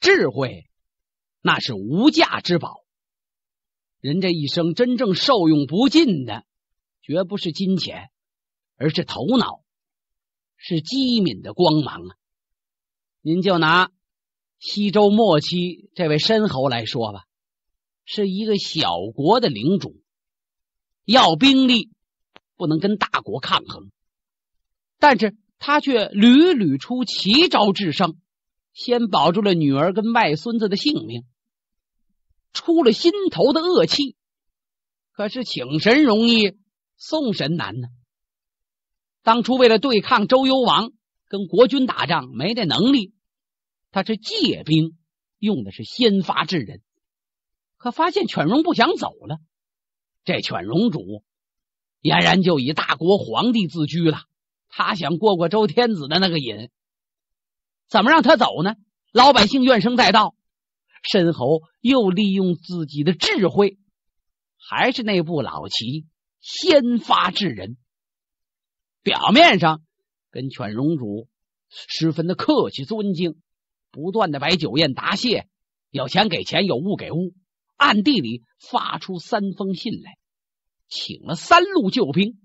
智慧那是无价之宝，人这一生真正受用不尽的，绝不是金钱，而是头脑，是机敏的光芒啊！您就拿西周末期这位申侯来说吧，是一个小国的领主，要兵力不能跟大国抗衡，但是他却屡屡出奇招制胜。先保住了女儿跟外孙子的性命，出了心头的恶气。可是请神容易送神难呢。当初为了对抗周幽王跟国军打仗，没这能力，他是借兵，用的是先发制人。可发现犬戎不想走了，这犬戎主俨然就以大国皇帝自居了，他想过过周天子的那个瘾。怎么让他走呢？老百姓怨声载道。申侯又利用自己的智慧，还是那部老棋，先发制人。表面上跟犬戎主十分的客气、尊敬，不断的摆酒宴答谢，有钱给钱，有物给物。暗地里发出三封信来，请了三路救兵，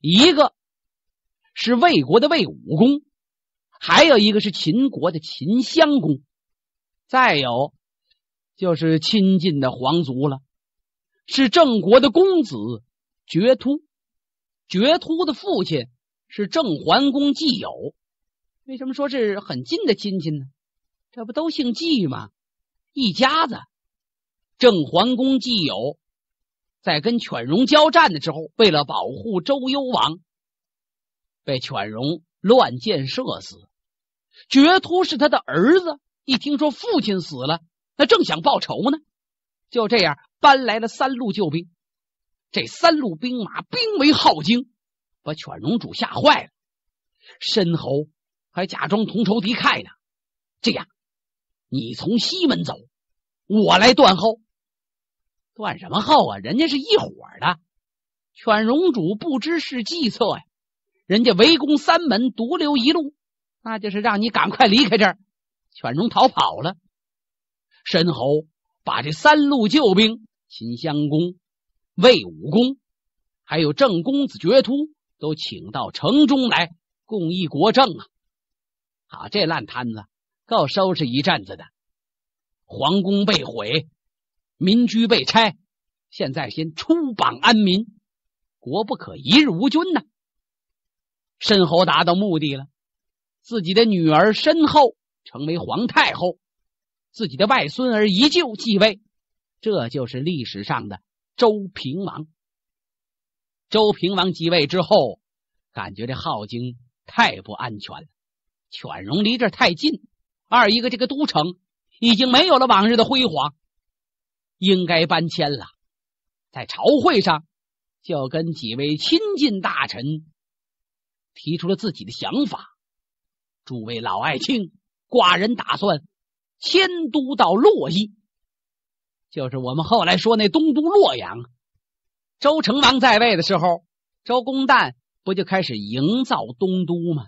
一个是魏国的魏武公。还有一个是秦国的秦襄公，再有就是亲近的皇族了，是郑国的公子爵突，爵突的父亲是郑桓公季友。为什么说是很近的亲戚呢？这不都姓季吗？一家子。郑桓公季友在跟犬戎交战的时候，为了保护周幽王，被犬戎。乱箭射死，觉突是他的儿子。一听说父亲死了，那正想报仇呢。就这样搬来了三路救兵，这三路兵马兵为镐京，把犬戎主吓坏了。申侯还假装同仇敌忾呢。这样，你从西门走，我来断后。断什么后啊？人家是一伙的。犬戎主不知是计策呀。人家围攻三门，独留一路，那就是让你赶快离开这儿。犬戎逃跑了，申侯把这三路救兵——秦襄公、魏武公，还有郑公子掘突，都请到城中来共议国政啊！好，这烂摊子够收拾一阵子的。皇宫被毁，民居被拆，现在先出榜安民，国不可一日无君呐。申侯达到目的了，自己的女儿申后成为皇太后，自己的外孙儿依旧继位，这就是历史上的周平王。周平王继位之后，感觉这镐京太不安全了，犬戎离这太近；二一个，这个都城已经没有了往日的辉煌，应该搬迁了。在朝会上，就跟几位亲近大臣。提出了自己的想法，诸位老爱卿，寡人打算迁都到洛邑，就是我们后来说那东都洛阳。周成王在位的时候，周公旦不就开始营造东都吗？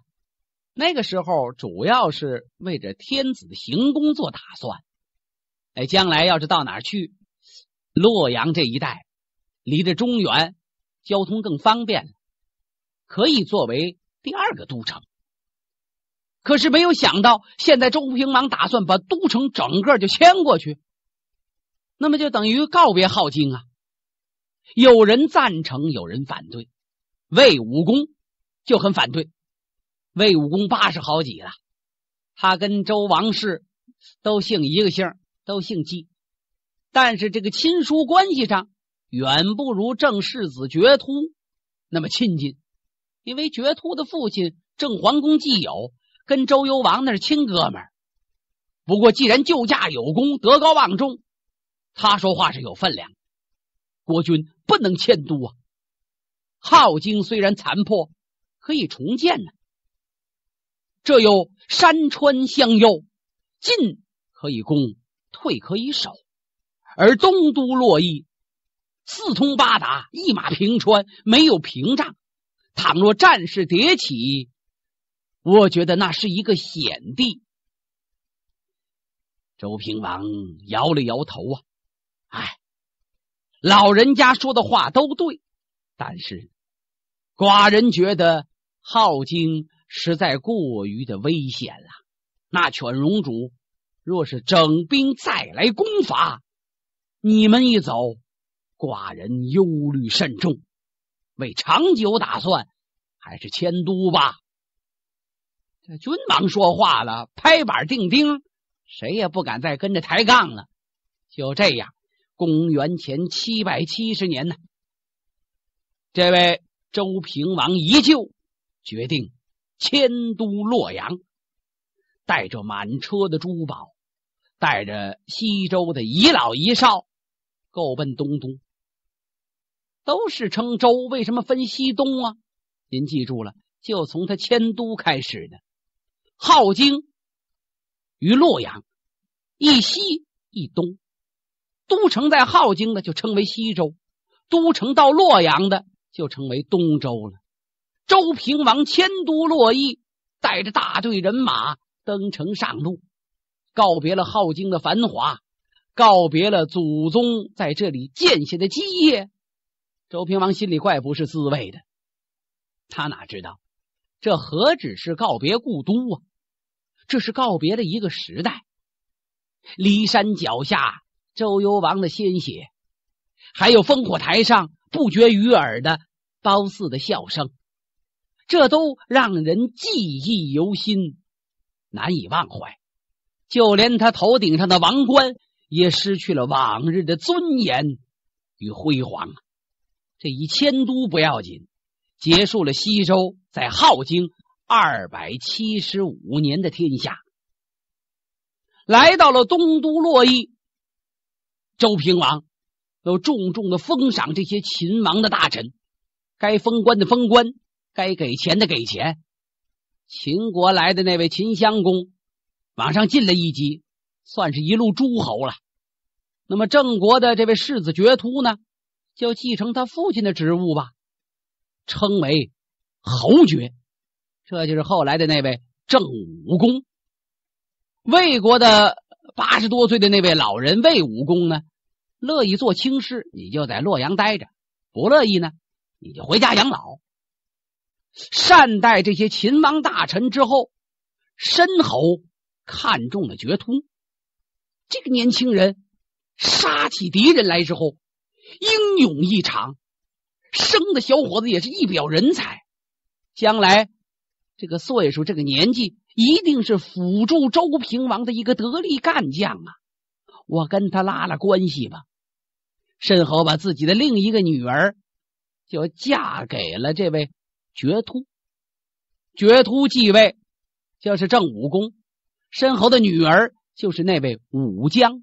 那个时候主要是为着天子的行宫做打算，哎，将来要是到哪去，洛阳这一带离着中原交通更方便了。可以作为第二个都城，可是没有想到，现在周平王打算把都城整个就迁过去，那么就等于告别镐京啊。有人赞成，有人反对。魏武功就很反对。魏武功八十好几了，他跟周王室都姓一个姓，都姓姬，但是这个亲疏关系上远不如正世子觉突那么亲近。因为爵突的父亲郑桓公既有跟周幽王那是亲哥们儿，不过既然救驾有功，德高望重，他说话是有分量。国君不能迁都啊！镐京虽然残破，可以重建呢。这有山川相佑，进可以攻，退可以守；而东都洛邑四通八达，一马平川，没有屏障。倘若战事迭起，我觉得那是一个险地。周平王摇了摇头啊，唉，老人家说的话都对，但是寡人觉得镐京实在过于的危险了。那犬戎主若是整兵再来攻伐，你们一走，寡人忧虑甚重。为长久打算，还是迁都吧。这君王说话了，拍板定钉，谁也不敢再跟着抬杠了。就这样，公元前七百七十年呢，这位周平王依旧决定迁都洛阳，带着满车的珠宝，带着西周的遗老遗少，够奔东都。都是称周，为什么分西东啊？您记住了，就从他迁都开始的。镐京于洛阳，一西一东，都城在镐京的就称为西周，都城到洛阳的就称为东周了。周平王迁都洛邑，带着大队人马登城上路，告别了镐京的繁华，告别了祖宗在这里建下的基业。周平王心里怪不是滋味的，他哪知道这何止是告别故都啊？这是告别的一个时代。骊山脚下，周幽王的鲜血，还有烽火台上不绝于耳的褒姒的笑声，这都让人记忆犹新，难以忘怀。就连他头顶上的王冠，也失去了往日的尊严与辉煌。这一迁都不要紧，结束了西周在镐京二百七十五年的天下，来到了东都洛邑。周平王又重重的封赏这些秦王的大臣，该封官的封官，该给钱的给钱。秦国来的那位秦襄公，往上进了一级，算是一路诸侯了。那么郑国的这位世子爵突呢？就继承他父亲的职务吧，称为侯爵。这就是后来的那位郑武公。魏国的八十多岁的那位老人魏武公呢，乐意做卿士，你就在洛阳待着；不乐意呢，你就回家养老。善待这些秦王大臣之后，申侯看中了绝通。这个年轻人，杀起敌人来之后。英勇异常，生的小伙子也是一表人才，将来这个岁数、这个年纪，一定是辅助周平王的一个得力干将啊！我跟他拉拉关系吧。申侯把自己的另一个女儿就嫁给了这位绝突，绝突继位就是正武公，申侯的女儿就是那位武姜，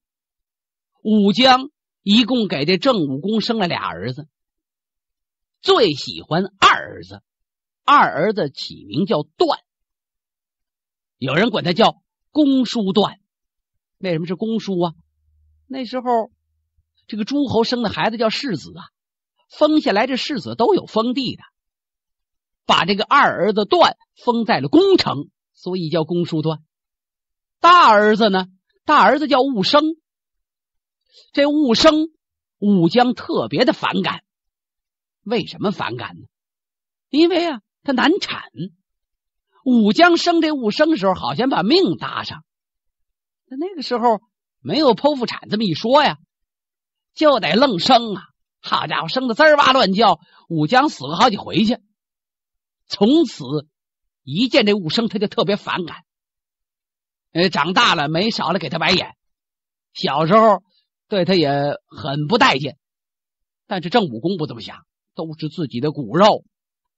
武姜。一共给这郑武公生了俩儿子，最喜欢二儿子，二儿子起名叫段，有人管他叫公叔段。为什么是公叔啊？那时候这个诸侯生的孩子叫世子啊，封下来这世子都有封地的，把这个二儿子段封在了宫城，所以叫公叔段。大儿子呢，大儿子叫寤生。这武生武江特别的反感，为什么反感呢？因为啊，他难产。武江生这武生的时候，好像把命搭上。那那个时候没有剖腹产这么一说呀，就得愣生啊！好家伙，生的滋儿哇乱叫，武江死了好几回去。从此一见这武生，他就特别反感。呃，长大了没少了给他白眼，小时候。对他也很不待见，但是郑武功不这么想，都是自己的骨肉，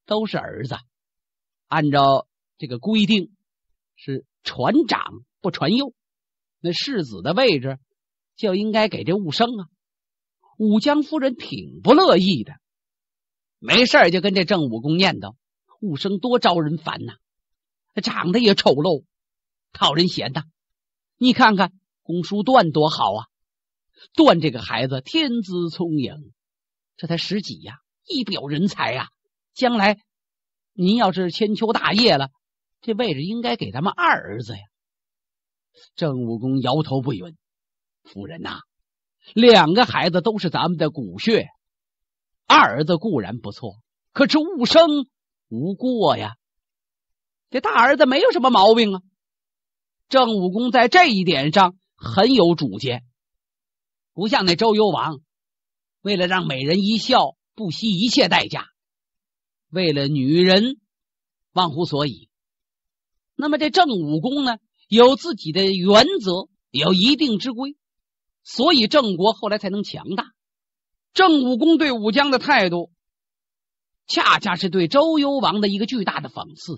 都是儿子。按照这个规定，是传长不传幼，那世子的位置就应该给这武生啊。武江夫人挺不乐意的，没事就跟这郑武功念叨：武生多招人烦呐，长得也丑陋，讨人嫌呐。你看看公叔段多好啊！段这个孩子天资聪颖，这才十几呀，一表人才呀！将来您要是千秋大业了，这位置应该给咱们二儿子呀。郑武公摇头不允：“夫人呐，两个孩子都是咱们的骨血，二儿子固然不错，可是无生无过呀。这大儿子没有什么毛病啊。”郑武公在这一点上很有主见。不像那周幽王，为了让美人一笑不惜一切代价，为了女人忘乎所以。那么这郑武公呢，有自己的原则，有一定之规，所以郑国后来才能强大。郑武公对武姜的态度，恰恰是对周幽王的一个巨大的讽刺。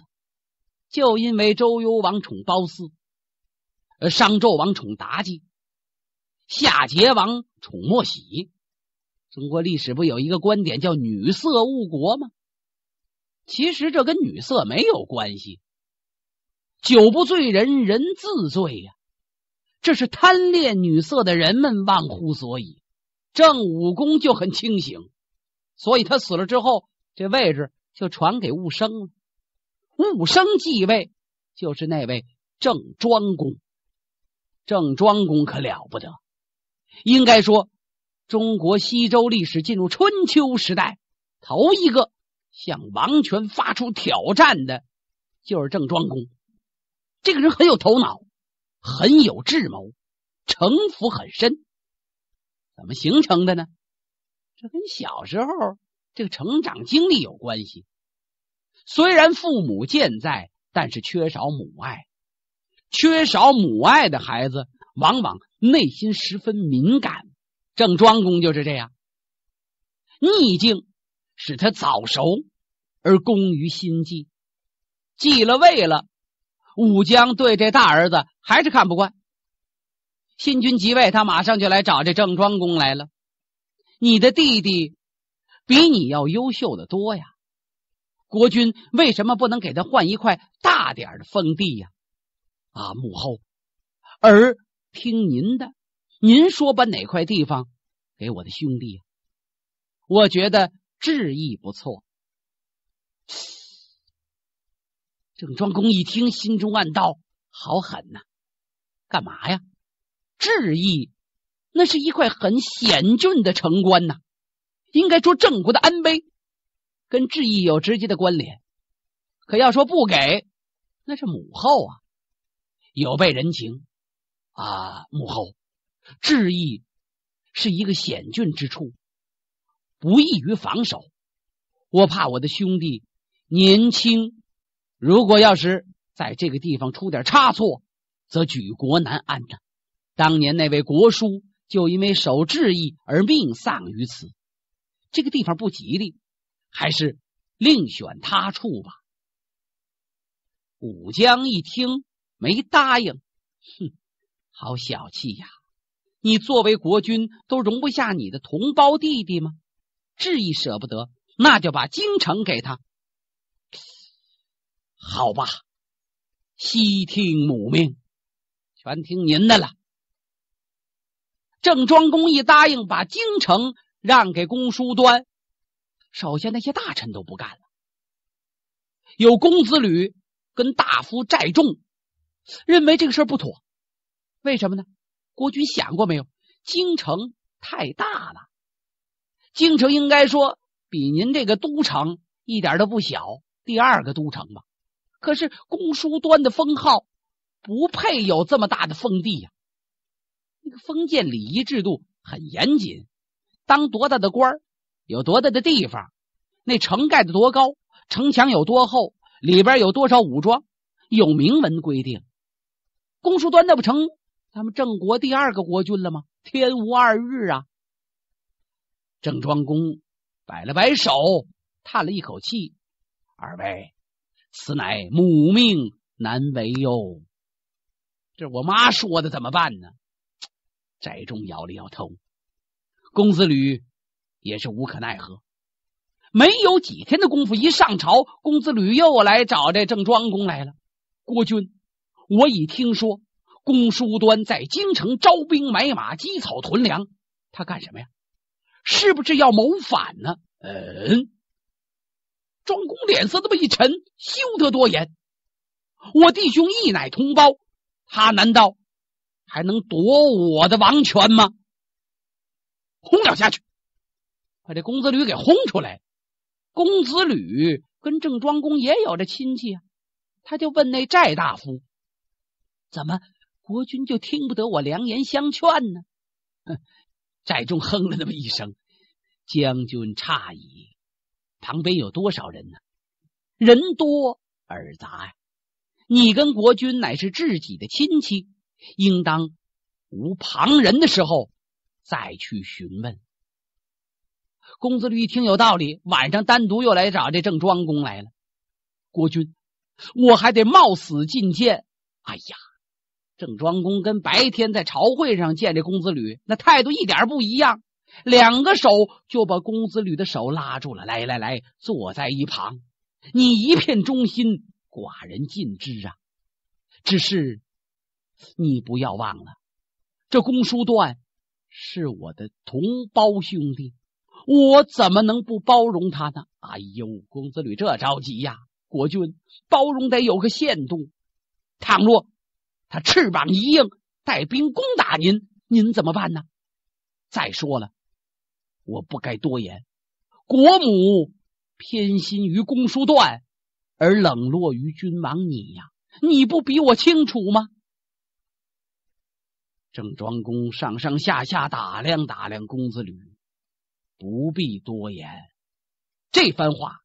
就因为周幽王宠褒姒，商纣王宠妲己。夏桀王宠莫喜，中国历史不有一个观点叫“女色误国”吗？其实这跟女色没有关系，酒不醉人人自醉呀。这是贪恋女色的人们忘乎所以，郑武公就很清醒，所以他死了之后，这位置就传给武生了。武生继位就是那位郑庄公，郑庄公可了不得。应该说，中国西周历史进入春秋时代，头一个向王权发出挑战的就是郑庄公。这个人很有头脑，很有智谋，城府很深。怎么形成的呢？这跟小时候这个成长经历有关系。虽然父母健在，但是缺少母爱。缺少母爱的孩子，往往。内心十分敏感，郑庄公就是这样。逆境使他早熟而工于心计。继了位了，武将对这大儿子还是看不惯。新君即位，他马上就来找这郑庄公来了。你的弟弟比你要优秀的多呀，国君为什么不能给他换一块大点的封地呀？啊，母后，而。听您的，您说把哪块地方给我的兄弟？我觉得志义不错。郑庄公一听，心中暗道：“好狠呐！干嘛呀？志义那是一块很险峻的城关呐，应该说郑国的安危跟志义有直接的关联。可要说不给，那是母后啊，有背人情。”啊，幕后，智义是一个险峻之处，不易于防守。我怕我的兄弟年轻，如果要是在这个地方出点差错，则举国难安的。当年那位国叔就因为守智义而命丧于此，这个地方不吉利，还是另选他处吧。武将一听，没答应，哼。好小气呀！你作为国君，都容不下你的同胞弟弟吗？至意舍不得，那就把京城给他。好吧，悉听母命，全听您的了。郑庄公一答应把京城让给公叔端，手下那些大臣都不干了。有公子吕跟大夫寨众认为这个事儿不妥。为什么呢？国君想过没有？京城太大了，京城应该说比您这个都城一点都不小，第二个都城吧。可是公叔端的封号不配有这么大的封地呀。那个封建礼仪制度很严谨，当多大的官有多大的地方，那城盖的多高，城墙有多厚，里边有多少武装，有明文规定。公叔端那不成？咱们郑国第二个国君了吗？天无二日啊！郑庄公摆了摆手，叹了一口气：“二位，此乃母命难违哟，这我妈说的，怎么办呢？”翟中摇了摇头，公子吕也是无可奈何。没有几天的功夫，一上朝，公子吕又来找这郑庄公来了。郭君，我已听说。公叔端在京城招兵买马，积草囤粮，他干什么呀？是不是要谋反呢？嗯，庄公脸色这么一沉，休得多言。我弟兄一奶同胞，他难道还能夺我的王权吗？轰了下去，把这公子吕给轰出来。公子吕跟郑庄公也有着亲戚，啊，他就问那寨大夫，怎么？国君就听不得我良言相劝呢。寨中哼了那么一声。将军诧异，旁边有多少人呢？人多耳杂呀。你跟国君乃是至己的亲戚，应当无旁人的时候再去询问。公子吕一听有道理，晚上单独又来找这郑庄公来了。国君，我还得冒死觐见。哎呀！郑庄公跟白天在朝会上见这公子吕，那态度一点不一样。两个手就把公子吕的手拉住了，来来来，坐在一旁。你一片忠心，寡人尽知啊。只是你不要忘了，这公叔段是我的同胞兄弟，我怎么能不包容他呢？哎呦，公子吕这着急呀！国君包容得有个限度，倘若……他翅膀一硬，带兵攻打您，您怎么办呢？再说了，我不该多言。国母偏心于公叔段，而冷落于君王你呀，你不比我清楚吗？郑庄公上上下下打量打量公子吕，不必多言，这番话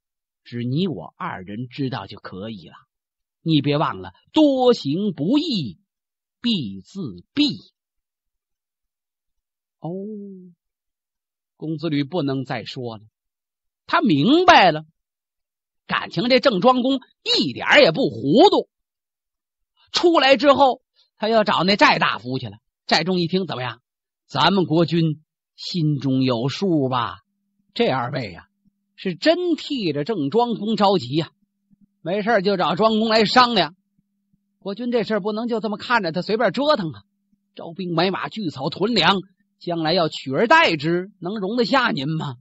只你我二人知道就可以了。你别忘了，多行不义必自毙。哦，公子吕不能再说了，他明白了。感情这郑庄公一点也不糊涂。出来之后，他要找那寨大夫去了。寨中一听，怎么样？咱们国君心中有数吧？这二位呀，是真替着郑庄公着急呀。没事就找庄公来商量。国君这事儿不能就这么看着他随便折腾啊！招兵买马、聚草囤粮，将来要取而代之，能容得下您吗？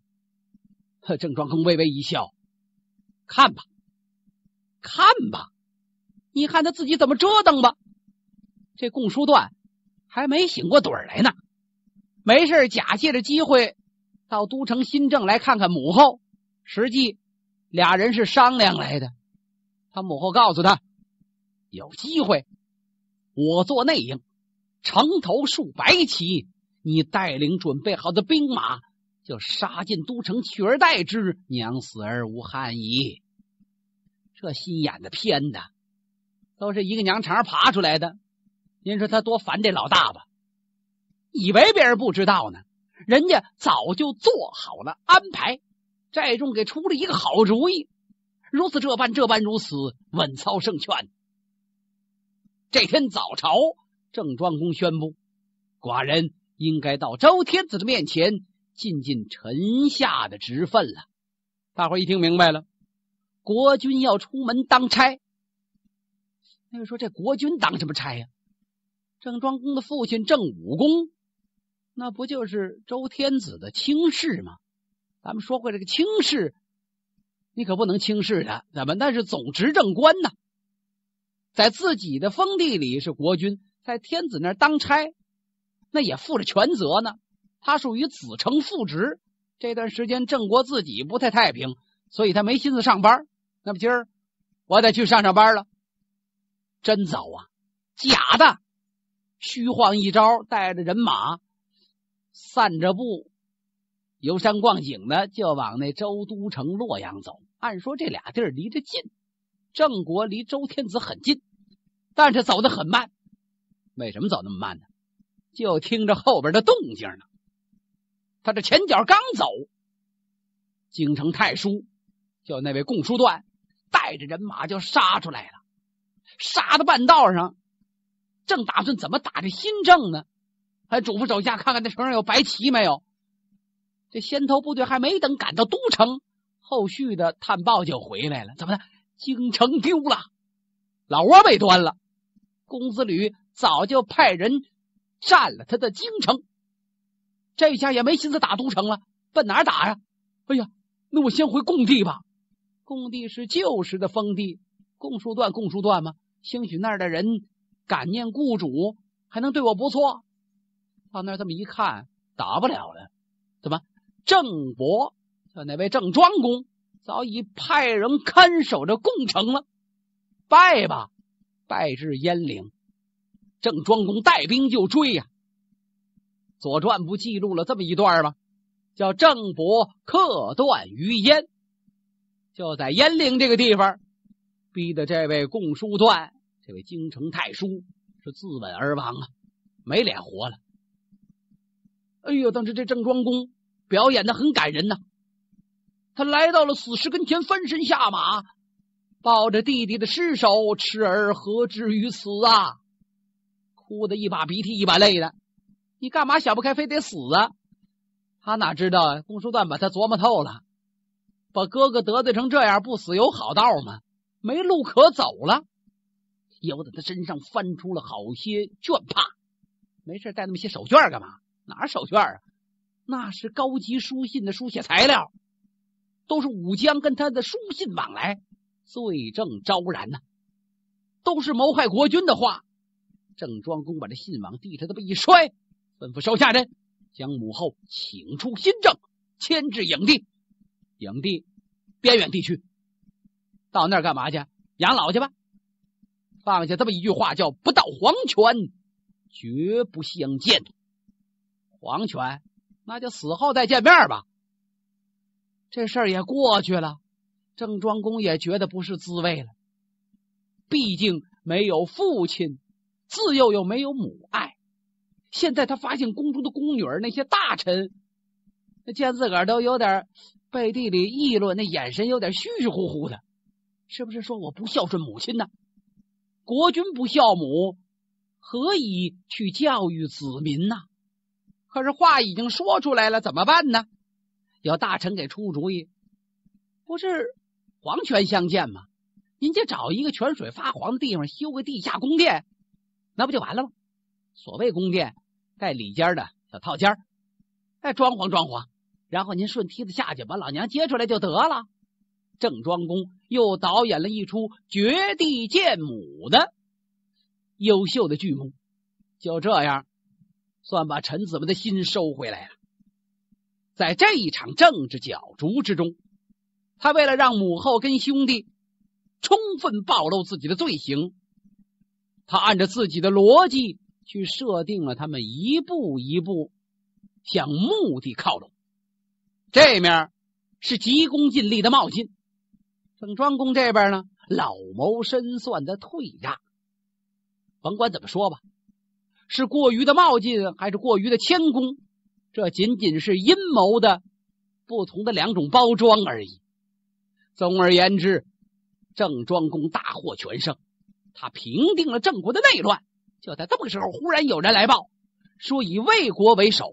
郑庄公微微一笑：“看吧，看吧，你看他自己怎么折腾吧。”这供书段还没醒过盹来呢，没事假借着机会到都城新郑来看看母后，实际俩人是商量来的。他母后告诉他：“有机会，我做内应，城头数百骑，你带领准备好的兵马就杀进都城，取而代之，娘死而无憾矣。”这心眼子偏的，都是一个娘肠爬出来的。您说他多烦这老大吧？以为别人不知道呢，人家早就做好了安排，寨众给出了一个好主意。如此这般，这般如此，稳操胜券。这天早朝，郑庄公宣布：“寡人应该到周天子的面前尽尽臣下的职分了。”大伙一听明白了，国君要出门当差。那说这国君当什么差呀？郑庄公的父亲郑武公，那不就是周天子的亲事吗？咱们说过这个亲事你可不能轻视他，怎么？那是总执政官呢，在自己的封地里是国君，在天子那儿当差，那也负着全责呢。他属于子承父职。这段时间郑国自己不太太平，所以他没心思上班。那么今儿我得去上上班了，真早啊！假的，虚晃一招，带着人马散着步。游山逛景呢，就往那周都城洛阳走。按说这俩地儿离得近，郑国离周天子很近，但是走得很慢。为什么走那么慢呢？就听着后边的动静呢。他这前脚刚走，京城太叔就那位共叔段带着人马就杀出来了。杀到半道上，正打算怎么打这新政呢，还嘱咐手下看看那城上有白旗没有。这先头部队还没等赶到都城，后续的探报就回来了。怎么的？京城丢了，老窝被端了。公子吕早就派人占了他的京城，这下也没心思打都城了。奔哪儿打呀？哎呀，那我先回共地吧。共地是旧时的封地，共书段，共书段吗？兴许那儿的人感念雇主，还能对我不错。到那儿这么一看，打不了了。怎么？郑伯就那位？郑庄公早已派人看守着共城了。败吧，败至燕陵，郑庄公带兵就追呀。《左传》不记录了这么一段吗？叫郑伯克段于燕，就在燕陵这个地方，逼得这位共叔段，这位京城太叔是自刎而亡啊，没脸活了。哎呦，但是这郑庄公。表演的很感人呐，他来到了死尸跟前，翻身下马，抱着弟弟的尸首，痴儿何至于此啊？哭的一把鼻涕一把泪的，你干嘛想不开，非得死啊？他哪知道公叔段把他琢磨透了，把哥哥得罪成这样，不死有好道吗？没路可走了，由得他身上翻出了好些绢帕，没事带那么些手绢干嘛？哪手绢啊？那是高级书信的书写材料，都是武将跟他的书信往来，罪证昭然呐，都是谋害国君的话。郑庄公把这信往地上这么一摔，吩咐手下人将母后请出新政，迁至影帝，影帝边远地区，到那儿干嘛去？养老去吧。放下这么一句话，叫不到黄泉，绝不相见。黄泉。那就死后再见面吧，这事儿也过去了。郑庄公也觉得不是滋味了，毕竟没有父亲，自幼又没有母爱。现在他发现宫中的宫女、儿那些大臣，见自个儿都有点背地里议论，那眼神有点虚虚乎乎的，是不是说我不孝顺母亲呢？国君不孝母，何以去教育子民呢？可是话已经说出来了，怎么办呢？有大臣给出主意，不是黄泉相见吗？您就找一个泉水发黄的地方，修个地下宫殿，那不就完了吗？所谓宫殿，带里间的小套间，哎，装潢装潢，然后您顺梯子下去，把老娘接出来就得了。郑庄公又导演了一出绝地见母的优秀的剧目，就这样。算把臣子们的心收回来了。在这一场政治角逐之中，他为了让母后跟兄弟充分暴露自己的罪行，他按照自己的逻辑去设定了他们一步一步向目的靠拢。这面是急功近利的冒进，郑庄公这边呢，老谋深算的退让。甭管怎么说吧。是过于的冒进，还是过于的谦恭？这仅仅是阴谋的不同的两种包装而已。总而言之，郑庄公大获全胜，他平定了郑国的内乱。就在这么个时候，忽然有人来报说，以魏国为首，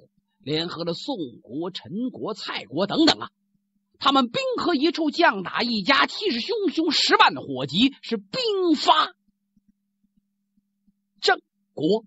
联合了宋国、陈国、蔡国等等啊，他们兵合一处，将打一家，气势汹汹，十万火急，是兵发郑国。